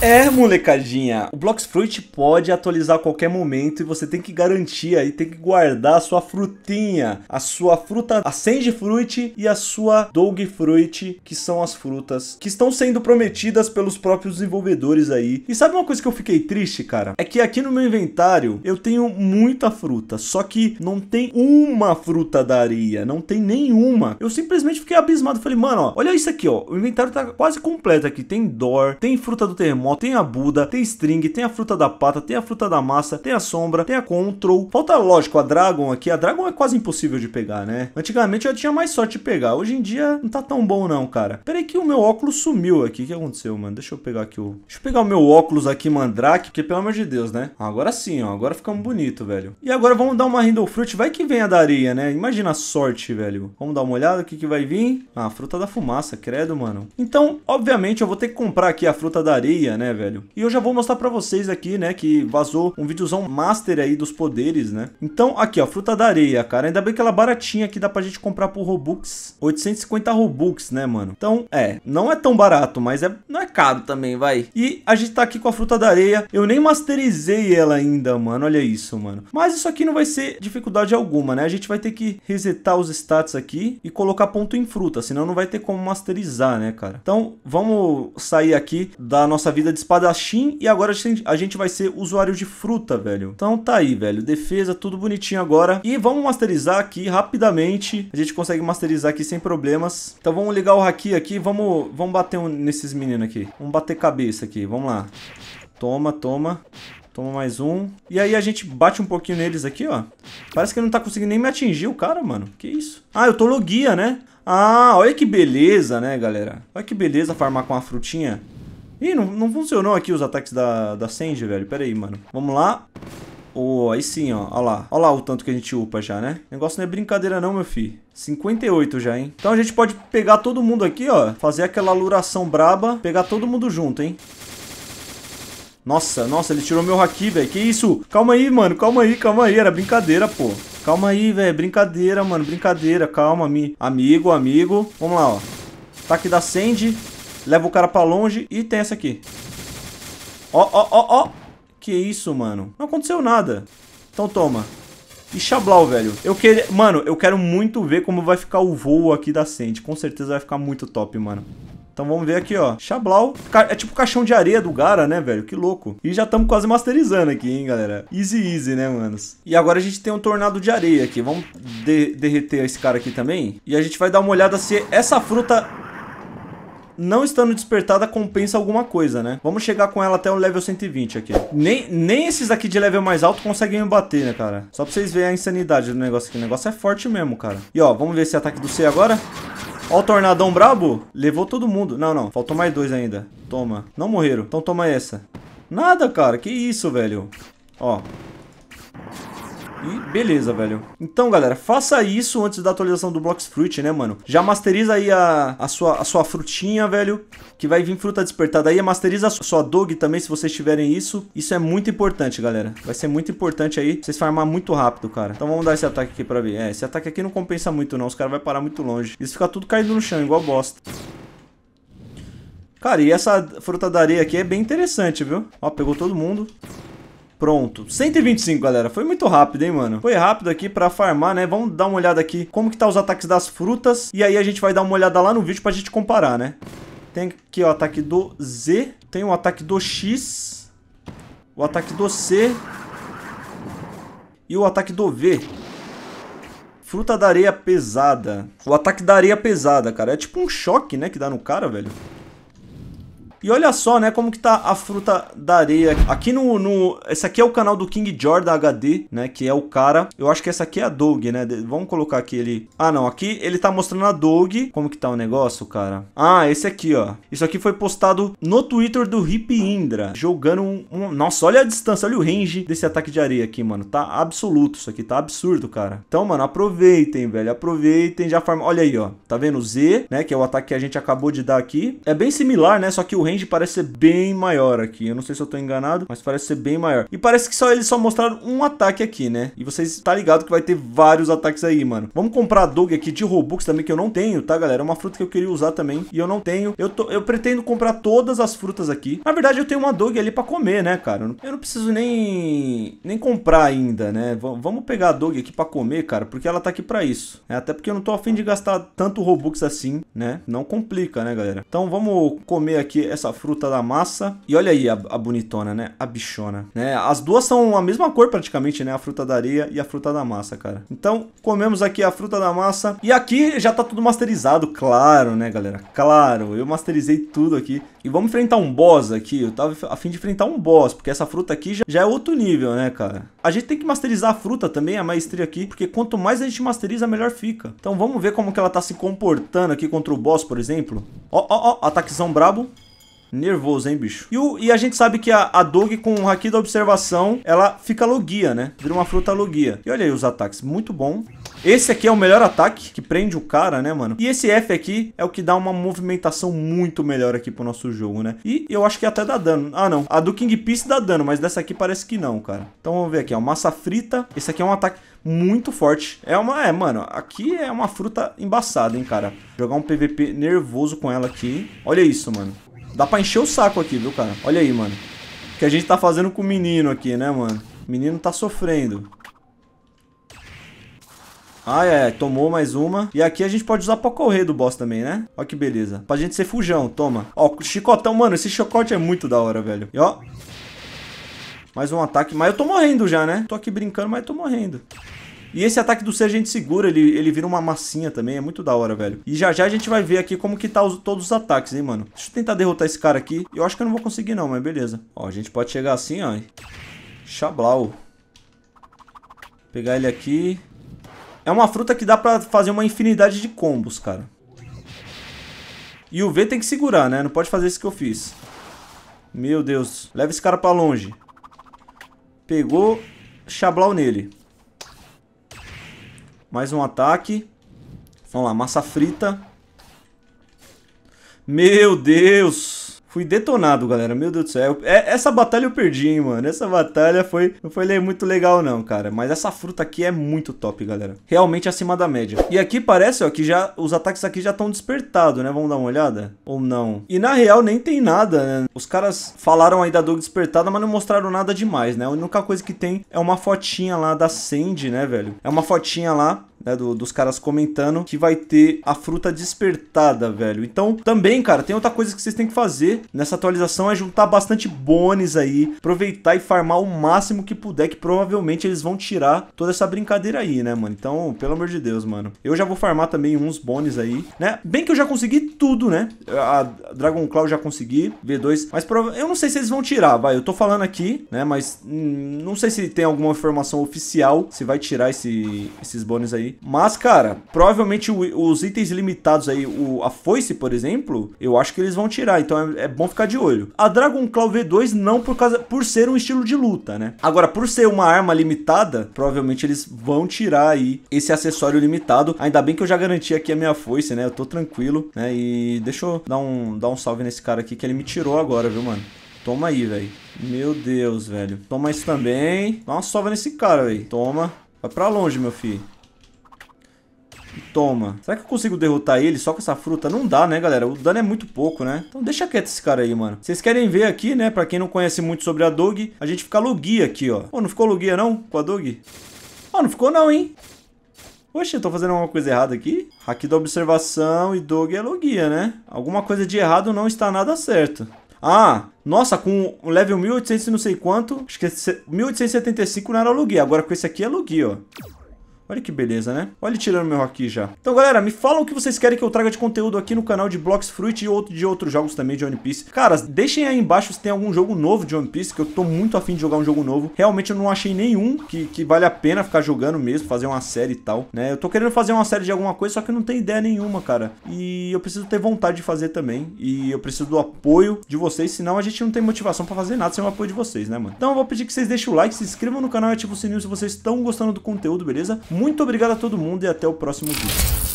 É, molecadinha, o Blox Fruit pode atualizar a qualquer momento e você tem que garantir aí, tem que guardar a sua frutinha, a sua fruta, a Sage Fruit e a sua Dog Fruit, que são as frutas que estão sendo prometidas pelos próprios desenvolvedores aí. E sabe uma coisa que eu fiquei triste, cara? É que aqui no meu inventário eu tenho muita fruta, só que não tem uma fruta da areia, não tem nenhuma. Eu simplesmente fiquei abismado, falei, mano, ó, olha isso aqui, ó, o inventário tá quase completo aqui, tem Dor, tem fruta do terremoto, tem a Buda, tem string, tem a fruta da pata, tem a fruta da massa, tem a sombra, tem a control. Falta, lógico, a Dragon aqui. A Dragon é quase impossível de pegar, né? Antigamente eu tinha mais sorte de pegar. Hoje em dia não tá tão bom não, cara. Peraí que o meu óculos sumiu aqui. O que aconteceu, mano? Deixa eu pegar aqui o... Deixa eu pegar o meu óculos aqui, Mandrake, porque pelo amor de Deus, né? Ah, agora sim, ó. Agora ficamos bonito, velho. E agora vamos dar uma Rindle Fruit. Vai que vem a da areia, né? Imagina a sorte, velho. Vamos dar uma olhada. O que que vai vir? Ah, a fruta da fumaça, credo, mano. Então, obviamente, eu vou ter que comprar aqui a fruta da areia, né, velho? E eu já vou mostrar pra vocês aqui, né, que vazou um videozão master aí dos poderes, né? Então, aqui, ó, fruta da areia, cara. Ainda bem que ela é baratinha aqui, dá pra gente comprar por Robux. 850 Robux, né, mano? Então, é, não é tão barato, mas é, não é caro também, vai. E a gente tá aqui com a fruta da areia. Eu nem masterizei ela ainda, mano. Olha isso, mano. Mas isso aqui não vai ser dificuldade alguma, né? A gente vai ter que resetar os status aqui e colocar ponto em fruta, senão não vai ter como masterizar, né, cara? Então, vamos sair aqui da nossa vida vida de espadachim e agora a gente vai ser usuário de fruta, velho. Então tá aí, velho. Defesa, tudo bonitinho agora. E vamos masterizar aqui rapidamente. A gente consegue masterizar aqui sem problemas. Então vamos ligar o haki aqui. Vamos, vamos bater um, nesses meninos aqui. Vamos bater cabeça aqui. Vamos lá. Toma, toma. Toma mais um. E aí a gente bate um pouquinho neles aqui, ó. Parece que ele não tá conseguindo nem me atingir o cara, mano. Que isso? Ah, eu tô guia né? Ah, olha que beleza, né, galera? Olha que beleza farmar com a frutinha. Ih, não, não funcionou aqui os ataques da, da Sandy, velho. Pera aí, mano. Vamos lá. Oh, aí sim, ó. Olha lá. Olha lá o tanto que a gente upa já, né? O negócio não é brincadeira não, meu filho. 58 já, hein? Então a gente pode pegar todo mundo aqui, ó. Fazer aquela luração braba. Pegar todo mundo junto, hein? Nossa, nossa, ele tirou meu haki, velho. Que isso? Calma aí, mano. Calma aí, calma aí. Era brincadeira, pô. Calma aí, velho. Brincadeira, mano. Brincadeira. Calma, mi. amigo, amigo. Vamos lá, ó. Ataque da Sandy. Leva o cara pra longe e tem essa aqui. Ó, ó, ó, ó. Que isso, mano. Não aconteceu nada. Então toma. E chablau, velho. Eu queria... Mano, eu quero muito ver como vai ficar o voo aqui da Sente. Com certeza vai ficar muito top, mano. Então vamos ver aqui, ó. Chablau. É tipo caixão de areia do Gara, né, velho? Que louco. E já estamos quase masterizando aqui, hein, galera? Easy, easy, né, manos? E agora a gente tem um tornado de areia aqui. Vamos de derreter esse cara aqui também. E a gente vai dar uma olhada se essa fruta não estando despertada compensa alguma coisa, né? Vamos chegar com ela até o level 120 aqui. Nem, nem esses aqui de level mais alto conseguem me bater, né, cara? Só pra vocês verem a insanidade do negócio aqui. O negócio é forte mesmo, cara. E, ó, vamos ver esse ataque do C agora. Ó o tornadão brabo. Levou todo mundo. Não, não. Faltou mais dois ainda. Toma. Não morreram. Então toma essa. Nada, cara. Que isso, velho. Ó. E beleza, velho. Então, galera, faça isso antes da atualização do Blocks Fruit, né, mano? Já masteriza aí a, a, sua, a sua frutinha, velho, que vai vir fruta despertada aí. Masteriza a sua dog também, se vocês tiverem isso. Isso é muito importante, galera. Vai ser muito importante aí vocês farmar muito rápido, cara. Então vamos dar esse ataque aqui pra ver. É, esse ataque aqui não compensa muito, não. Os caras vão parar muito longe. Isso fica tudo caindo no chão, igual bosta. Cara, e essa fruta da areia aqui é bem interessante, viu? Ó, pegou todo mundo. Pronto. 125, galera. Foi muito rápido, hein, mano? Foi rápido aqui pra farmar, né? Vamos dar uma olhada aqui como que tá os ataques das frutas. E aí a gente vai dar uma olhada lá no vídeo pra gente comparar, né? Tem aqui o ataque do Z. Tem o ataque do X. O ataque do C. E o ataque do V. Fruta da areia pesada. O ataque da areia pesada, cara. É tipo um choque, né, que dá no cara, velho. E olha só, né, como que tá a fruta da areia. Aqui no, no... Esse aqui é o canal do King Jordan HD, né, que é o cara... Eu acho que essa aqui é a Dog, né? Vamos colocar aqui ele... Ah, não, aqui ele tá mostrando a Dog. Como que tá o negócio, cara? Ah, esse aqui, ó. Isso aqui foi postado no Twitter do Hip Indra, jogando um... um... Nossa, olha a distância, olha o range desse ataque de areia aqui, mano. Tá absoluto isso aqui, tá absurdo, cara. Então, mano, aproveitem, velho, aproveitem. Já farm... Olha aí, ó. Tá vendo o Z, né, que é o ataque que a gente acabou de dar aqui. É bem similar, né, só que o range parece ser bem maior aqui. Eu não sei se eu tô enganado, mas parece ser bem maior. E parece que só eles só mostraram um ataque aqui, né? E vocês tá ligado que vai ter vários ataques aí, mano. Vamos comprar a Dog aqui de Robux também, que eu não tenho, tá, galera? É uma fruta que eu queria usar também e eu não tenho. Eu, tô, eu pretendo comprar todas as frutas aqui. Na verdade, eu tenho uma Dog ali pra comer, né, cara? Eu não preciso nem, nem comprar ainda, né? V vamos pegar a Dog aqui pra comer, cara, porque ela tá aqui pra isso. É, até porque eu não tô afim de gastar tanto Robux assim, né? Não complica, né, galera? Então vamos comer aqui essa fruta da massa. E olha aí a, a, bonitona, né? A bichona, né? As duas são a mesma cor praticamente, né? A fruta da areia e a fruta da massa, cara. Então, comemos aqui a fruta da massa. E aqui já tá tudo masterizado, claro, né, galera? Claro, eu masterizei tudo aqui. E vamos enfrentar um boss aqui. Eu tava a fim de enfrentar um boss, porque essa fruta aqui já, já é outro nível, né, cara? A gente tem que masterizar a fruta também, a maestria aqui, porque quanto mais a gente masteriza, melhor fica. Então vamos ver como que ela tá se comportando aqui contra o boss, por exemplo. Ó, ó, ó, ataquezão brabo. Nervoso, hein, bicho? E, o, e a gente sabe que a, a Dog com o haki da observação, ela fica logia, né? Vira uma fruta logia. E olha aí os ataques, muito bom. Esse aqui é o melhor ataque, que prende o cara, né, mano? E esse F aqui é o que dá uma movimentação muito melhor aqui pro nosso jogo, né? E eu acho que até dá dano. Ah, não. A do King Piece dá dano, mas dessa aqui parece que não, cara. Então vamos ver aqui, ó. Massa frita. Esse aqui é um ataque muito forte. É uma... É, mano, aqui é uma fruta embaçada, hein, cara. Jogar um PVP nervoso com ela aqui. Olha isso, mano. Dá pra encher o saco aqui, viu, cara? Olha aí, mano. O que a gente tá fazendo com o menino aqui, né, mano? O menino tá sofrendo. Ah, é, tomou mais uma. E aqui a gente pode usar pra correr do boss também, né? Ó que beleza. Pra gente ser fujão, toma. Ó, chicotão, mano, esse chicote é muito da hora, velho. E ó... Mais um ataque, mas eu tô morrendo já, né? Tô aqui brincando, mas tô morrendo. E esse ataque do C a gente segura, ele, ele vira uma massinha também, é muito da hora, velho. E já já a gente vai ver aqui como que tá os, todos os ataques, hein, mano. Deixa eu tentar derrotar esse cara aqui. Eu acho que eu não vou conseguir não, mas beleza. Ó, a gente pode chegar assim, ó. Xablau. Pegar ele aqui. É uma fruta que dá pra fazer uma infinidade de combos, cara. E o V tem que segurar, né? Não pode fazer isso que eu fiz. Meu Deus. Leva esse cara pra longe. Pegou. Xablau nele. Mais um ataque. Vamos lá, massa frita. Meu Deus! Fui detonado, galera. Meu Deus do céu. É, essa batalha eu perdi, hein, mano. Essa batalha foi, não foi muito legal, não, cara. Mas essa fruta aqui é muito top, galera. Realmente acima da média. E aqui parece, ó, que já os ataques aqui já estão despertados, né? Vamos dar uma olhada? Ou não? E na real nem tem nada, né? Os caras falaram aí da dor despertada, mas não mostraram nada demais, né? A única coisa que tem é uma fotinha lá da Sandy, né, velho? É uma fotinha lá né, do, dos caras comentando que vai ter a fruta despertada, velho. Então, também, cara, tem outra coisa que vocês têm que fazer nessa atualização é juntar bastante bônus aí, aproveitar e farmar o máximo que puder, que provavelmente eles vão tirar toda essa brincadeira aí, né, mano? Então, pelo amor de Deus, mano. Eu já vou farmar também uns bônus aí, né? Bem que eu já consegui tudo, né? A Dragon Claw já consegui, V2, mas eu não sei se eles vão tirar, vai. Eu tô falando aqui, né, mas hum, não sei se tem alguma informação oficial se vai tirar esse, esses bônus aí aí. Mas, cara, provavelmente o, os itens limitados aí, o, a foice, por exemplo, eu acho que eles vão tirar, então é, é bom ficar de olho. A Dragon Claw V2 não por causa por ser um estilo de luta, né? Agora, por ser uma arma limitada, provavelmente eles vão tirar aí esse acessório limitado. Ainda bem que eu já garanti aqui a minha foice, né? Eu tô tranquilo, né? E deixa eu dar um, dar um salve nesse cara aqui que ele me tirou agora, viu, mano? Toma aí, velho. Meu Deus, velho. Toma isso também. Dá uma sova nesse cara, velho. Toma. Vai pra longe, meu filho. Toma. Será que eu consigo derrotar ele só com essa fruta? Não dá, né, galera? O dano é muito pouco, né? Então deixa quieto esse cara aí, mano. Vocês querem ver aqui, né? Pra quem não conhece muito sobre a Dog, a gente fica logia aqui, ó. Pô, não ficou logia não com a Dog? Ó, não ficou não, hein? Poxa, eu tô fazendo alguma coisa errada aqui? Hack da observação e Dog é logia, né? Alguma coisa de errado não está nada certo. Ah, nossa, com o level 1800 e não sei quanto, acho que 1875 não era logia. Agora com esse aqui é logia, ó. Olha que beleza, né? Olha ele tirando meu aqui já. Então, galera, me falam o que vocês querem que eu traga de conteúdo aqui no canal de Blocks Fruit e outro, de outros jogos também de One Piece. Caras, deixem aí embaixo se tem algum jogo novo de One Piece, que eu tô muito afim de jogar um jogo novo. Realmente eu não achei nenhum que, que vale a pena ficar jogando mesmo, fazer uma série e tal, né? Eu tô querendo fazer uma série de alguma coisa, só que eu não tenho ideia nenhuma, cara. E eu preciso ter vontade de fazer também. E eu preciso do apoio de vocês, senão a gente não tem motivação pra fazer nada sem o apoio de vocês, né, mano? Então eu vou pedir que vocês deixem o like, se inscrevam no canal e ativem o sininho se vocês estão gostando do conteúdo, beleza? Muito obrigado a todo mundo e até o próximo vídeo.